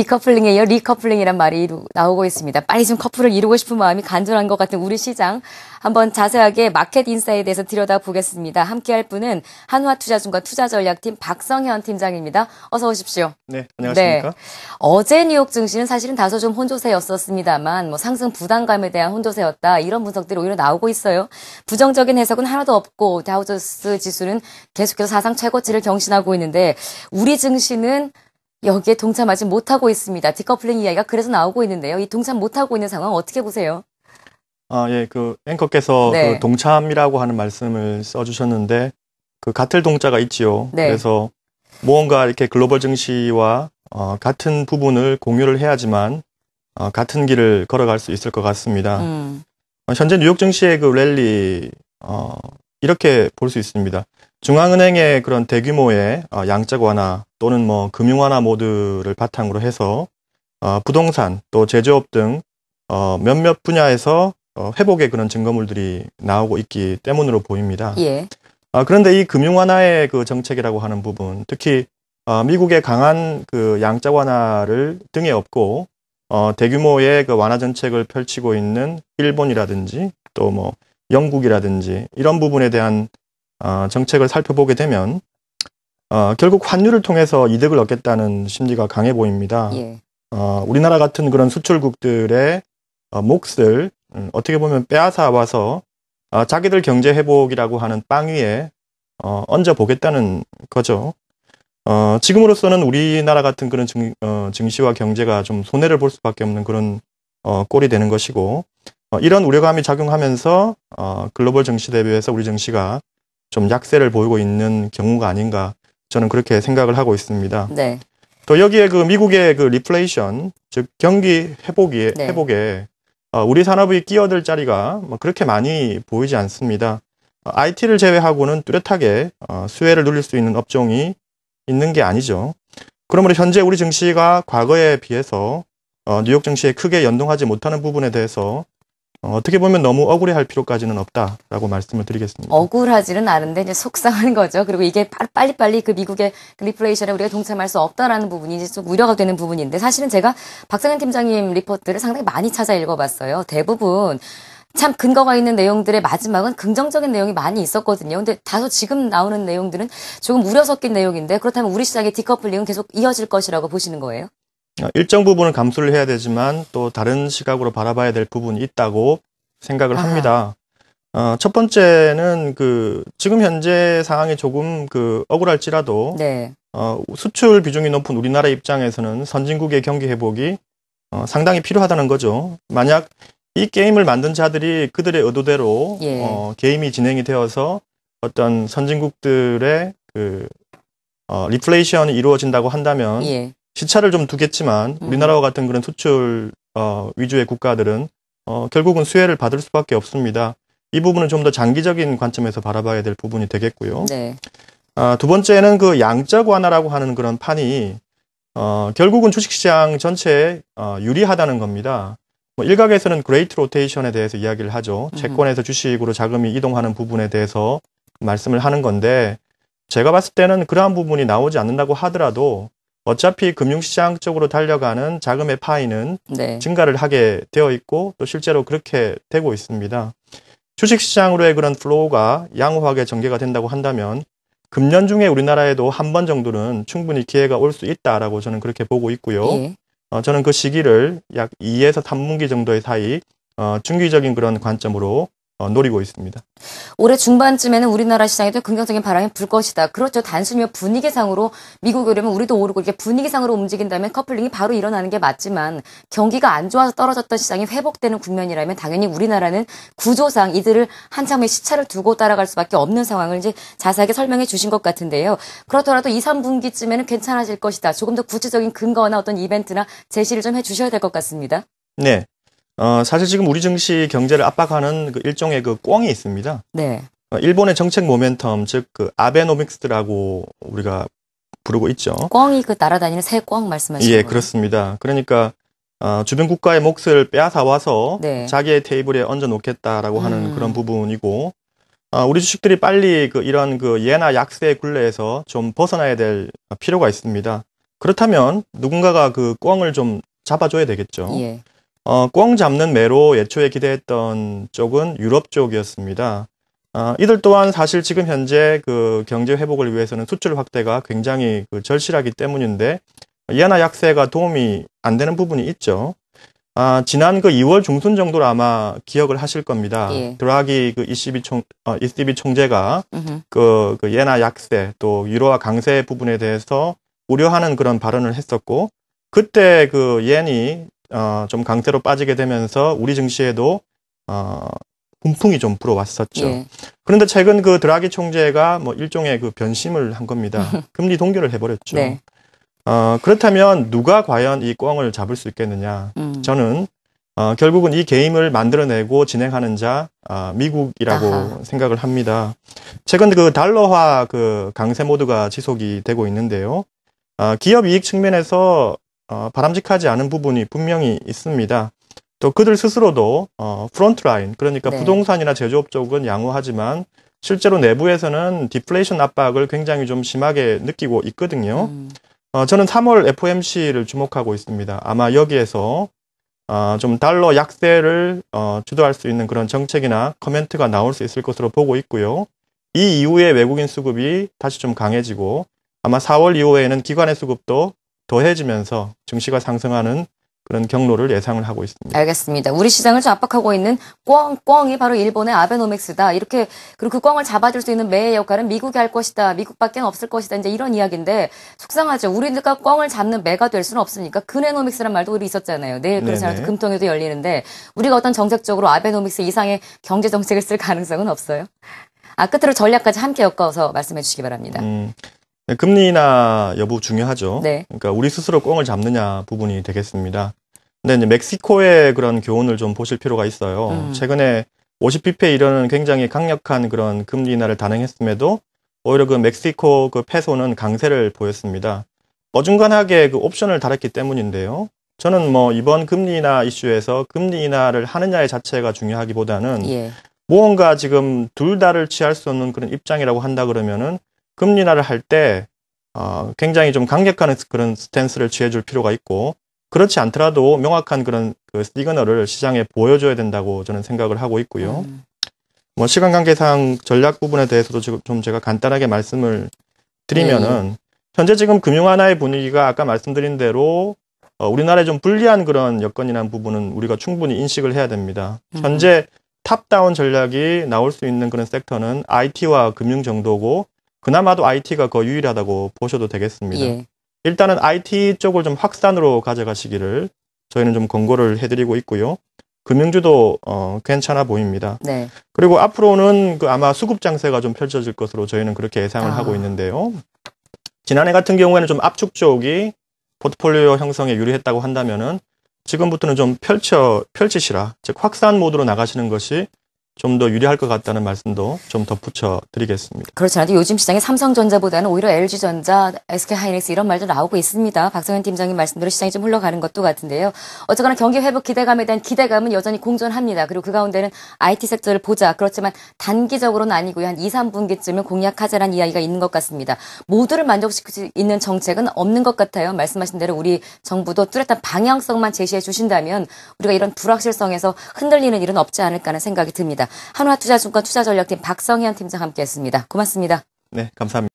디커플링에 이어 리커플링이란 말이 나오고 있습니다. 빨리 좀 커플을 이루고 싶은 마음이 간절한 것 같은 우리 시장. 한번 자세하게 마켓 인사에 대해서 들여다보겠습니다. 함께할 분은 한화투자중과 투자전략팀 박성현 팀장입니다. 어서 오십시오. 네, 안녕하십니까. 네. 어제 뉴욕 증시는 사실은 다소 좀 혼조세였었습니다만 뭐 상승 부담감에 대한 혼조세였다 이런 분석들이 오히려 나오고 있어요. 부정적인 해석은 하나도 없고 다우조스 지수는 계속해서 사상 최고치를 경신하고 있는데 우리 증시는 여기에 동참하지 못하고 있습니다. 디커플링 이야기가 그래서 나오고 있는데요. 이 동참 못하고 있는 상황 어떻게 보세요? 아, 예, 그 앵커께서 그 네. 그 동참이라고 하는 말씀을 써주셨는데 그 같을 동자가 있지요. 네. 그래서 무언가 이렇게 글로벌 증시와 어, 같은 부분을 공유를 해야지만 어, 같은 길을 걸어갈 수 있을 것 같습니다. 음. 어, 현재 뉴욕 증시의 그 랠리 어, 이렇게 볼 수 있습니다. 중앙은행의 그런 대규모의 어, 양적 완화 또는 뭐 금융 완화 모드를 바탕으로 해서 어, 부동산 또 제조업 등 어, 몇몇 분야에서 회복의 그런 증거물들이 나오고 있기 때문으로 보입니다. 예. 아, 그런데 이 금융 완화의 그 정책이라고 하는 부분, 특히 미국의 강한 그 양적 완화를 등에 업고 대규모의 그 완화 정책을 펼치고 있는 일본이라든지 또 뭐 영국이라든지 이런 부분에 대한 어, 정책을 살펴보게 되면 어, 결국 환율을 통해서 이득을 얻겠다는 심리가 강해 보입니다. 예. 어, 우리나라 같은 그런 수출국들의 몫을 음, 어떻게 보면 빼앗아 와서 자기들 경제 회복이라고 하는 빵 위에 얹어 보겠다는 거죠. 어, 지금으로서는 우리나라 같은 그런 증, 어, 시와 경제가 좀 손해를 볼 수밖에 없는 그런 어, 꼴이 되는 것이고 이런 우려감이 작용하면서 글로벌 증시 대비해서 우리 증시가 좀 약세를 보이고 있는 경우가 아닌가 저는 그렇게 생각을 하고 있습니다. 네. 또 여기에 그 미국의 그 리플레이션 즉 경기 회복이 네. 회복에 어, 우리 산업이 끼어들 자리가 뭐 그렇게 많이 보이지 않습니다. IT를 어, 제외하고는 뚜렷하게 어, 수혜를 누릴 수 있는 업종이 있는 게 아니죠. 그러므로 현재 우리 증시가 과거에 비해서 뉴욕 증시에 크게 연동하지 못하는 부분에 대해서 어, 어떻게 보면 너무 억울해할 필요까지는 없다라고 말씀을 드리겠습니다. 억울하지는 않은데 이제 속상한 거죠. 그리고 이게 빨리빨리 그 미국의 리플레이션에 우리가 동참할 수 없다라는 부분이 이제 좀 우려가 되는 부분인데 사실은 제가 박상현 팀장님 리포트를 상당히 많이 찾아 읽어봤어요. 대부분 참 근거가 있는 내용들의 마지막은 긍정적인 내용이 많이 있었거든요. 근데 다소 지금 나오는 내용들은 조금 우려 섞인 내용인데 그렇다면 우리 시장의 디커플링은 계속 이어질 것이라고 보시는 거예요? 아, 일정 부분은 감수를 해야 되지만 또 다른 시각으로 바라봐야 될 부분이 있다고 생각을 아하. 합니다. 어, 첫 번째는 그 지금 현재 상황이 조금 그 억울할지라도 네. 어, 수출 비중이 높은 우리나라 입장에서는 선진국의 경기 회복이 어, 상당히 필요하다는 거죠. 만약 이 게임을 만든 자들이 그들의 의도대로 예. 어, 게임이 진행이 되어서 어떤 선진국들의 그 어, 리플레이션이 이루어진다고 한다면 예. 시차를 좀 두겠지만 음. 우리나라와 같은 그런 수출 어, 위주의 국가들은 어, 결국은 수혜를 받을 수밖에 없습니다. 이 부분은 좀 더 장기적인 관점에서 바라봐야 될 부분이 되겠고요. 네. 아, 두 번째는 그양자관화라고 하는 그런 판이 어, 결국은 주식시장 전체에 어, 유리하다는 겁니다. 뭐 일각에서는 그레이트 로테이션에 대해서 이야기를 하죠. 채권에서 주식으로 자금이 이동하는 부분에 대해서 말씀을 하는 건데 제가 봤을 때는 그러한 부분이 나오지 않는다고 하더라도 어차피 금융시장 쪽으로 달려가는 자금의 파이는 네. 증가를 하게 되어 있고 또 실제로 그렇게 되고 있습니다. 주식시장으로의 그런 플로우가 양호하게 전개가 된다고 한다면 금년 중에 우리나라에도 한 번 정도는 충분히 기회가 올 수 있다라고 저는 그렇게 보고 있고요. 예. 어, 저는 그 시기를 약 2에서 3분기 정도의 사이 어, 중기적인 그런 관점으로 어, 노리고 있습니다. 올해 중반쯤에는 우리나라 시장에도 긍정적인 바람이 불 것이다. 그렇죠. 단순히 분위기상으로 미국 오려면 우리도 오르고 이게 렇 분위기상으로 움직인다면 커플링이 바로 일어나는 게 맞지만 경기가 안 좋아서 떨어졌던 시장이 회복되는 국면이라면 당연히 우리나라는 구조상 이들을 한참의 시차를 두고 따라갈 수밖에 없는 상황을 이제 자세하게 설명해 주신 것 같은데요. 그렇더라도 2, 3분기쯤에는 괜찮아질 것이다. 조금 더 구체적인 근거나 어떤 이벤트나 제시를 좀 해주셔야 될 것 같습니다. 네. 어, 사실 지금 우리 증시 경제를 압박하는 그 일종의 그 꽁이 있습니다. 네. 어, 일본의 정책 모멘텀, 즉그 아베노믹스라고 우리가 부르고 있죠. 꽁이 그 날아다니는 새꽁 말씀하시는 예, 거예요? 그렇습니다. 그러니까 어, 주변 국가의 몫을 빼앗아 와서 네. 자기의 테이블에 얹어 놓겠다라고 하는 음. 그런 부분이고 아, 우리 주식들이 빨리 그 이런 그 예나 약세의 굴레에서 좀 벗어나야 될 필요가 있습니다. 그렇다면 누군가가 그 꽝을 좀 잡아줘야 되겠죠. 예. 어, 꽁 잡는 매로 예초에 기대했던 쪽은 유럽 쪽이었습니다. 어, 이들 또한 사실 지금 현재 그 경제 회복을 위해서는 수출 확대가 굉장히 그 절실하기 때문인데 이하나 약세가 도움이 안 되는 부분이 있죠. 아, 지난 그 2월 중순 정도로 아마 기억을 하실 겁니다. 예. 드라기 그 ECB 총, 어, ECB 총재가 그, 그 예나 약세 또 유로화 강세 부분에 대해서 우려하는 그런 발언을 했었고, 그때 그 옌이 어, 좀 강세로 빠지게 되면서 우리 증시에도 어, 분풍이 좀 불어왔었죠. 예. 그런데 최근 그 드라기 총재가 뭐 일종의 그 변심을 한 겁니다. 금리 동결을 해버렸죠. 네. 어, 그렇다면 누가 과연 이 꽝을 잡을 수 있겠느냐? 음. 저는 어, 결국은 이 게임을 만들어내고 진행하는 자 어, 미국이라고 아하. 생각을 합니다. 최근 그 달러화 그 강세 모드가 지속이 되고 있는데요. 어, 기업 이익 측면에서 어, 바람직하지 않은 부분이 분명히 있습니다. 또 그들 스스로도 어, 프론트라인 그러니까 네. 부동산이나 제조업 쪽은 양호하지만 실제로 내부에서는 디플레이션 압박을 굉장히 좀 심하게 느끼고 있거든요. 음. 어, 저는 3월 FOMC를 주목하고 있습니다. 아마 여기에서 어, 좀 달러 약세를 어, 주도할 수 있는 그런 정책이나 커멘트가 나올 수 있을 것으로 보고 있고요. 이 이후에 외국인 수급이 다시 좀 강해지고 아마 4월 이후에는 기관의 수급도 더해지면서 증시가 상승하는 그런 경로를 예상을 하고 있습니다. 알겠습니다. 우리 시장을 좀 압박하고 있는 꽝꽝이 바로 일본의 아베노믹스다. 이렇게 그리고 그 꽝을 잡아줄 수 있는 매의 역할은 미국이 할 것이다. 미국밖에 없을 것이다. 이제 이런 이야기인데 속상하죠. 우리가 꽝을 잡는 매가 될 수는 없으니까 근에노믹스란 말도 우리 있었잖아요. 내일 그렇지 않아도 금통에도 열리는데 우리가 어떤 정책적으로 아베노믹스 이상의 경제 정책을 쓸 가능성은 없어요. 아 끝으로 전략까지 함께 엮어서 말씀해 주시기 바랍니다. 음. 네, 금리나 여부 중요하죠. 네. 그러니까 우리 스스로 꽁을 잡느냐 부분이 되겠습니다. 근데 이제 멕시코의 그런 교훈을 좀 보실 필요가 있어요. 음. 최근에 5 0 p p 이런 굉장히 강력한 그런 금리 인하를 단행했음에도 오히려 그 멕시코 그패소는 강세를 보였습니다. 어중간하게 그 옵션을 달았기 때문인데요. 저는 뭐 이번 금리 인하 이슈에서 금리 인하를 하느냐의 자체가 중요하기보다는 예. 무언가 지금 둘 다를 취할 수 없는 그런 입장이라고 한다 그러면은 금리 나를 할때 어, 굉장히 좀 강력한 그런 스탠스를 취해줄 필요가 있고 그렇지 않더라도 명확한 그런 그 시그널을 시장에 보여줘야 된다고 저는 생각을 하고 있고요. 음. 뭐 시간 관계상 전략 부분에 대해서도 지금 좀 제가 간단하게 말씀을 드리면은 음. 현재 지금 금융 하나의 분위기가 아까 말씀드린 대로 어, 우리나라에 좀 불리한 그런 여건이란 부분은 우리가 충분히 인식을 해야 됩니다. 음. 현재 탑다운 전략이 나올 수 있는 그런 섹터는 IT와 금융 정도고 그나마도 IT가 그 유일하다고 보셔도 되겠습니다. 예. 일단은 IT 쪽을 좀 확산으로 가져가시기를 저희는 좀 권고를 해드리고 있고요. 금융주도 어, 괜찮아 보입니다. 네. 그리고 앞으로는 그 아마 수급 장세가 좀 펼쳐질 것으로 저희는 그렇게 예상을 아. 하고 있는데요. 지난해 같은 경우에는 좀 압축 쪽이 포트폴리오 형성에 유리했다고 한다면은 지금부터는 좀 펼쳐 펼치시라 즉 확산 모드로 나가시는 것이 좀더 유리할 것 같다는 말씀도 좀 더붙여 드리겠습니다. 그렇잖아요. 요즘 시장에 삼성전자보다는 오히려 LG전자, SK하이닉스 이런 말도 나오고 있습니다. 박성현 팀장님 말씀대로 시장이 좀 흘러가는 것도 같은데요. 어쨌거나 경기 회복 기대감에 대한 기대감은 여전히 공존합니다. 그리고 그 가운데는 IT 섹터를 보자. 그렇지만 단기적으로는 아니고요. 한 2, 3분기쯤을 공략하자라는 이야기가 있는 것 같습니다. 모두를 만족시킬 수 있는 정책은 없는 것 같아요. 말씀하신 대로 우리 정부도 뚜렷한 방향성만 제시해 주신다면 우리가 이런 불확실성에서 흔들리는 일은 없지 않을까 하는 생각이 듭니다. 한화투자증권 투자전략팀 박성현 팀장 함께했습니다. 고맙습니다. 네, 감사합니다.